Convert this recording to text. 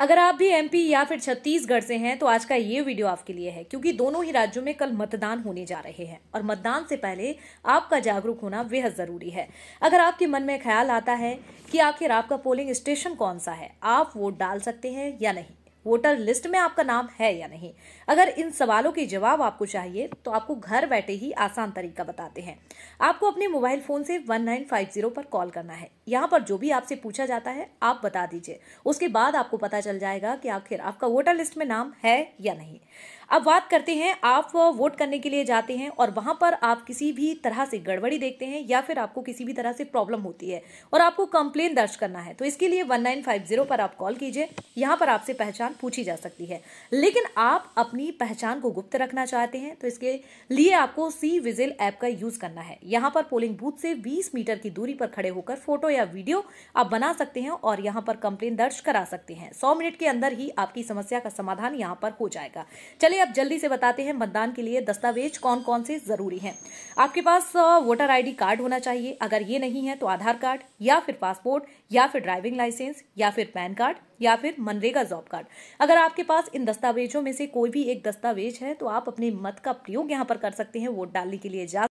अगर आप भी एमपी या फिर छत्तीसगढ़ से हैं तो आज का ये वीडियो आपके लिए है क्योंकि दोनों ही राज्यों में कल मतदान होने जा रहे हैं और मतदान से पहले आपका जागरूक होना बेहद जरूरी है अगर आपके मन में ख्याल आता है कि आखिर आपका पोलिंग स्टेशन कौन सा है आप वोट डाल सकते हैं या नहीं वोटर लिस्ट में आपका नाम है या नहीं अगर इन सवालों के जवाब आपको चाहिए तो आपको घर बैठे ही आसान तरीका बताते हैं आपको अपने मोबाइल फोन से 1950 पर कॉल करना है यहाँ पर जो भी आपसे पूछा जाता है आप बता दीजिए उसके बाद आपको पता चल जाएगा कि आखिर आपका वोटर लिस्ट में नाम है या नहीं अब बात करते हैं आप वोट करने के लिए जाते हैं और वहां पर आप किसी भी तरह से गड़बड़ी देखते हैं या फिर आपको किसी भी तरह से प्रॉब्लम होती है और आपको कंप्लेन दर्ज करना है तो इसके लिए वन नाइन फाइव जीरो पर आप कॉल कीजिए यहां पर आपसे पहचान पूछी जा सकती है लेकिन आप अपनी पहचान को गुप्त रखना चाहते हैं तो इसके लिए आपको सी विजिल ऐप का यूज करना है यहाँ पर पोलिंग बूथ से बीस मीटर की दूरी पर खड़े होकर फोटो या वीडियो आप बना सकते हैं और यहाँ पर कंप्लेन दर्ज करा सकते हैं सौ मिनट के अंदर ही आपकी समस्या का समाधान यहाँ पर हो जाएगा चलिए चलिए अब जल्दी से बताते हैं मतदान के लिए दस्तावेज कौन कौन से जरूरी हैं आपके पास वोटर आईडी कार्ड होना चाहिए अगर ये नहीं है तो आधार कार्ड या फिर पासपोर्ट या फिर ड्राइविंग लाइसेंस या फिर पैन कार्ड या फिर मनरेगा जॉब कार्ड अगर आपके पास इन दस्तावेजों में से कोई भी एक दस्तावेज है तो आप अपने मत का प्रयोग यहाँ पर कर सकते हैं वोट डालने के लिए जा